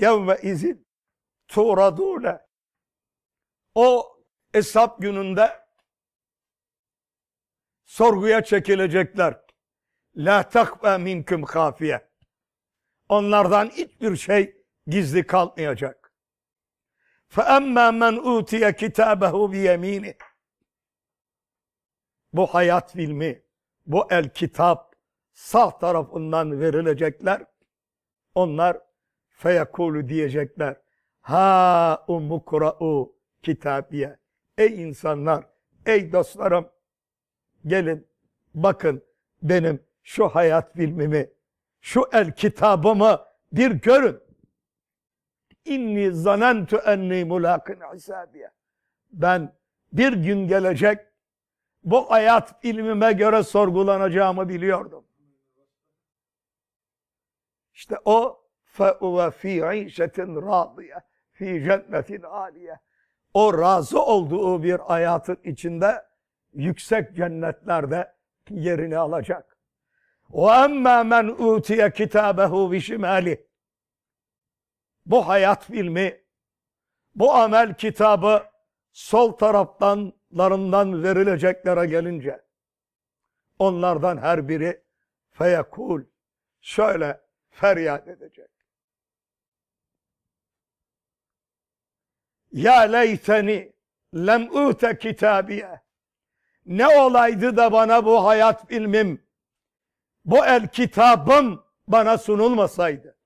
yevme izin turadune. O hesap gününde sorguya çekilecekler. La takve minküm kafiye Onlardan hiçbir şey gizli kalmayacak. Fe emmâ men utiye kitâbehu bi yemini. Bu hayat filmi, bu el kitap sağ tarafından verilecekler. Onlar feyekulu diyecekler. Ha umukra'u kitabiye. Ey insanlar, ey dostlarım gelin bakın benim şu hayat filmimi, şu el kitabımı bir görün. İnni zanentu enni mulakin hisabiye. Ben bir gün gelecek bu hayat ilmime göre sorgulanacağımı biliyordum. İşte o فَاُوَ ف۪ي عِيشَةٍ رَاضِيَةٍ ف۪ي cennetin âliye. O razı olduğu bir hayatın içinde yüksek cennetlerde yerini alacak. وَاَمَّا مَنْ اُوْتِيَ كِتَابَهُ بِشِمَالِهِ Bu hayat filmi, bu amel kitabı sol taraftanlarından verileceklere gelince onlardan her biri feyekul şöyle feryat edecek. Ya leyteni lem ute kitabiye. Ne olaydı da bana bu hayat ilmim, bu el kitabım bana sunulmasaydı.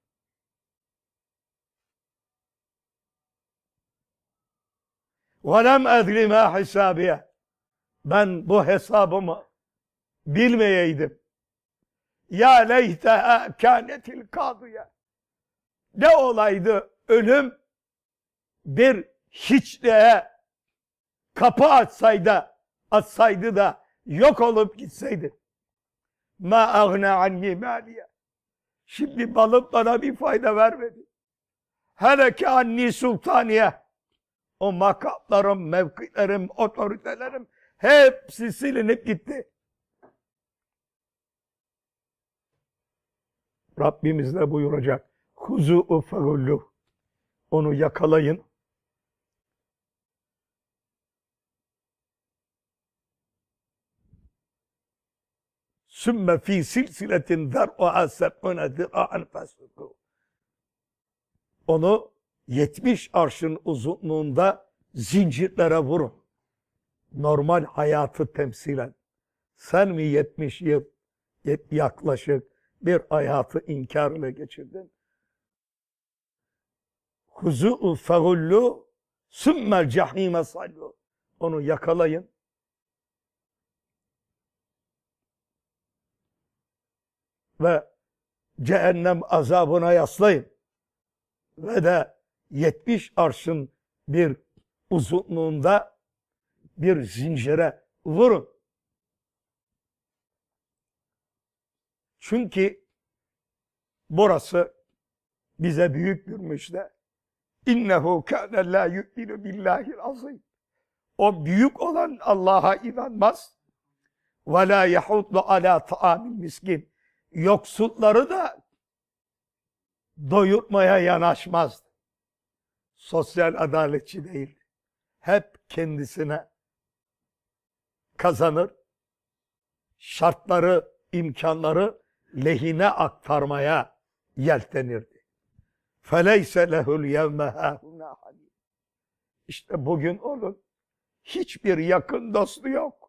وَلَمْ اَدْرِ مَا حِسَابِيَ Ben bu hesabımı bilmeyeydim. Ya leyteha kânetil kadıya. Ne olaydı ölüm bir hiçliğe kapı açsaydı, açsaydı da yok olup gitseydi. Ma agne anni maliye. Şimdi balım bana bir fayda vermedi. Hele ki anni sultaniye. O makamlarım, mevkilerim, otoritelerim hepsi silinip gitti. Rabbimiz de buyuracak. Huzu'u fegulluh. Onu yakalayın Sümme fi silsiletin zer'a seb'une zira'en fesluku. Onu 70 arşın uzunluğunda zincirlere vurun. Normal hayatı temsilen. Sen mi 70 yıl yaklaşık bir hayatı inkar ile geçirdin? Huzu'u fegullu sümmel cehime sallu. Onu yakalayın, ve cehennem azabına yaslayın ve de 70 arşın bir uzunluğunda bir zincire vurun. Çünkü burası bize büyük bir müjde. İnnehu kâne lâ yu'minu billâhil azîm. O büyük olan Allah'a inanmaz. Ve lâ yahuddu alâ ta'amil miskin yoksulları da doyurtmaya yanaşmazdı. Sosyal adaletçi değil. Hep kendisine kazanır. Şartları, imkanları lehine aktarmaya yeltenirdi. فَلَيْسَ لَهُ الْيَوْمَ هَاهُنَا İşte bugün onun hiçbir yakın dostu yok.